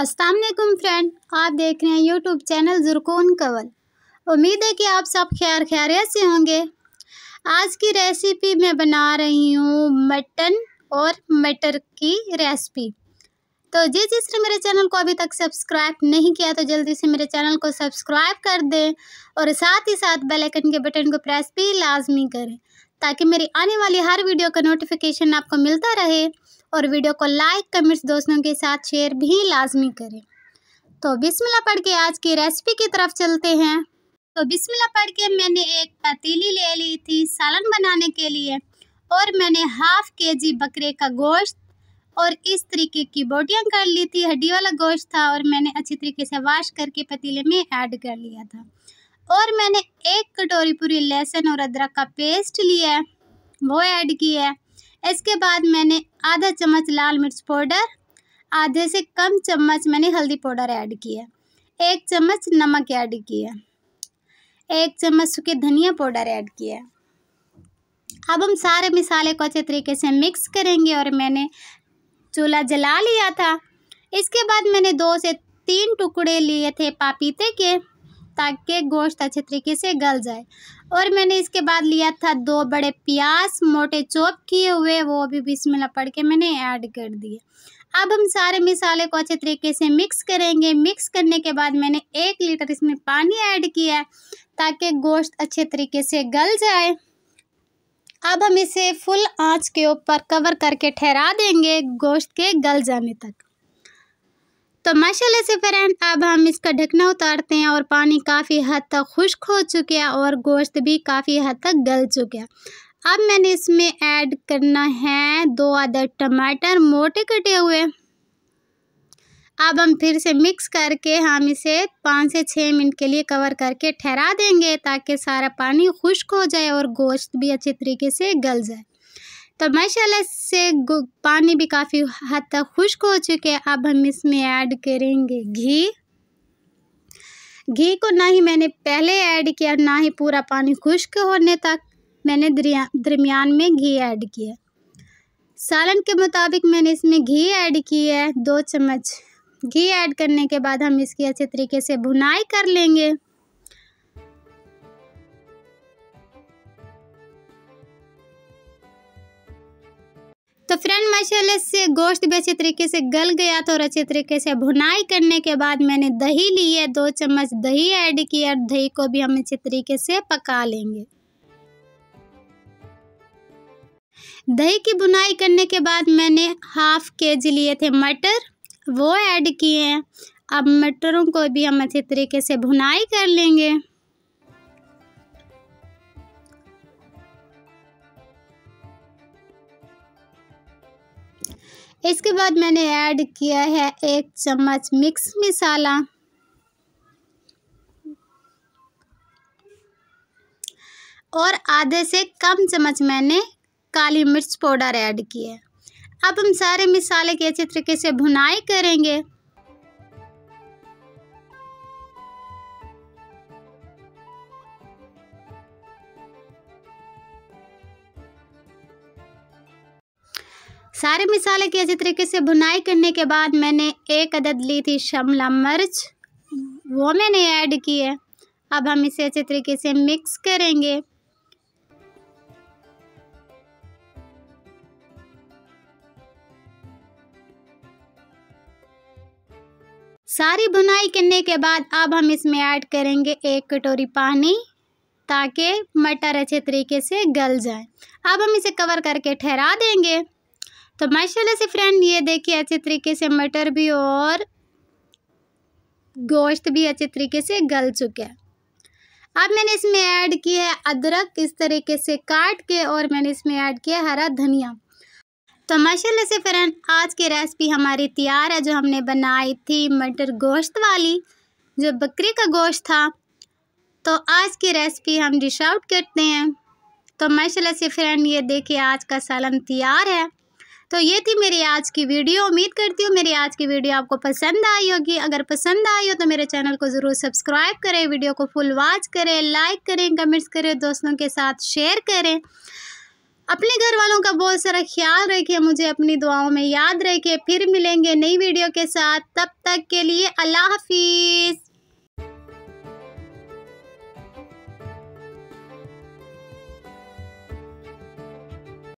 Aslam friend आप देख रहे हैं यूट्यूब चैनल जुरकून कवल उम्मीद है कि आप सब खैर खैरियत से होंगे आज की रेसिपी मैं बना रही हूँ मटन और मटर की रेसिपी तो जिस जिसने मेरे चैनल को अभी तक सब्सक्राइब नहीं किया तो जल्दी से मेरे चैनल को सब्सक्राइब कर दें और साथ ही साथ बेलैकन के बटन को प्रेस भी लाजमी करें ताकि मेरी आने वाली हर वीडियो का नोटिफिकेशन आपको मिलता रहे और वीडियो को लाइक कमेंट्स दोस्तों के साथ शेयर भी लाजमी करें तो बिस्मिल्लाह पढ़ के आज की रेसिपी की तरफ चलते हैं तो बिस्मिल्लाह पढ़ के मैंने एक पतीली ले ली थी सालन बनाने के लिए और मैंने हाफ के जी बकरे का गोश्त और इस तरीके की बोटियाँ कर ली थी हड्डी वाला गोश्त था और मैंने अच्छी तरीके से वाश करके पतीले में ऐड कर लिया था और मैंने एक कटोरी पूरी लहसुन और अदरक का पेस्ट लिया वो ऐड किया है इसके बाद मैंने आधा चम्मच लाल मिर्च पाउडर आधे से कम चम्मच मैंने हल्दी पाउडर ऐड किया एक चम्मच नमक ऐड किया एक चम्मच सूखे धनिया पाउडर ऐड किया अब हम सारे मिसाले को अच्छे तरीके से मिक्स करेंगे और मैंने चूल्हा जला लिया था इसके बाद मैंने दो से तीन टुकड़े लिए थे पापीते के ताकि गोश्त अच्छे तरीके से गल जाए और मैंने इसके बाद लिया था दो बड़े प्याज मोटे चॉप किए हुए वो भी बिस्मिल्लाह पढ़ के मैंने ऐड कर दिए अब हम सारे मिसाले को अच्छे तरीके से मिक्स करेंगे मिक्स करने के बाद मैंने एक लीटर इसमें पानी ऐड किया ताकि गोश्त अच्छे तरीके से गल जाए अब हम इसे फुल आंच के ऊपर कवर करके ठहरा देंगे गोश्त के गल जाने तक तो माशाल्लाह से फ्रेंड अब हम इसका ढकना उतारते हैं और पानी काफ़ी हद तक खुश्क हो हैं और गोश्त भी काफ़ी हद तक गल हैं अब मैंने इसमें ऐड करना है दो आदर टमाटर मोटे कटे हुए अब हम फिर से मिक्स करके हम इसे पाँच से छः मिनट के लिए कवर करके ठहरा देंगे ताकि सारा पानी खुश्क हो जाए और गोश्त भी अच्छे तरीके से गल जाए तो माशाला से पानी भी काफ़ी हद तक खुश्क हो चुके हैं अब हम इसमें ऐड करेंगे घी घी को ना ही मैंने पहले ऐड किया ना ही पूरा पानी खुश्क होने तक मैंने दरमियान में घी ऐड किया सालन के मुताबिक मैंने इसमें घी ऐड किया है दो चम्मच घी ऐड करने के बाद हम इसकी अच्छे तरीके से भुनाई कर लेंगे तो फ्रेंड माशाल्लाह से गोश्त भी अच्छे तरीके से गल गया था और अच्छे तरीके से भुनाई करने के बाद मैंने दही ली है दो चम्मच दही ऐड किया और दही को भी हम अच्छे तरीके से पका लेंगे दही की बुनाई करने के बाद मैंने हाफ के जी लिए थे मटर वो ऐड किए हैं अब मटरों को भी हम अच्छे तरीके से भुनाई कर लेंगे इसके बाद मैंने ऐड किया है एक चम्मच मिक्स मसाला और आधे से कम चम्मच मैंने काली मिर्च पाउडर ऐड किया अब हम सारे मिसाले की अच्छे तरीके से भुनाई करेंगे सारे मिसाले की अच्छी तरीके से भुनाई करने के बाद मैंने एक अदद ली थी शमला मिर्च वो मैंने ऐड की है अब हम इसे अच्छे तरीके से मिक्स करेंगे सारी भुनाई करने के बाद अब हम इसमें ऐड करेंगे एक कटोरी पानी ताकि मटर अच्छे तरीके से गल जाए अब हम इसे कवर करके ठहरा देंगे तो माशाल्लाह से फ्रेंड ये देखिए अच्छे तरीके से मटर भी और गोश्त भी अच्छे तरीके से गल चुके हैं अब मैंने इसमें ऐड किया है अदरक इस तरीके से काट के और मैंने इसमें ऐड किया हरा धनिया तो माशाल्लाह से फ्रेंड आज की रेसिपी हमारी तैयार है जो हमने बनाई थी मटर गोश्त वाली जो बकरी का गोश्त था तो आज की रेसिपी हम डिश आउट करते हैं तो माशाल्लाह से फ्रेंड ये देखिए आज का सालन तैयार है तो ये थी मेरी आज की वीडियो उम्मीद करती हूँ मेरी आज की वीडियो आपको पसंद आई होगी अगर पसंद आई हो तो मेरे चैनल को ज़रूर सब्सक्राइब करें वीडियो को फुल वॉच करें लाइक करें कमेंट्स करें दोस्तों के साथ शेयर करें अपने घर वालों का बहुत सारा ख्याल रखिए मुझे अपनी दुआओं में याद रखिए फिर मिलेंगे नई वीडियो के साथ तब तक के लिए अल्लाह हाफिज़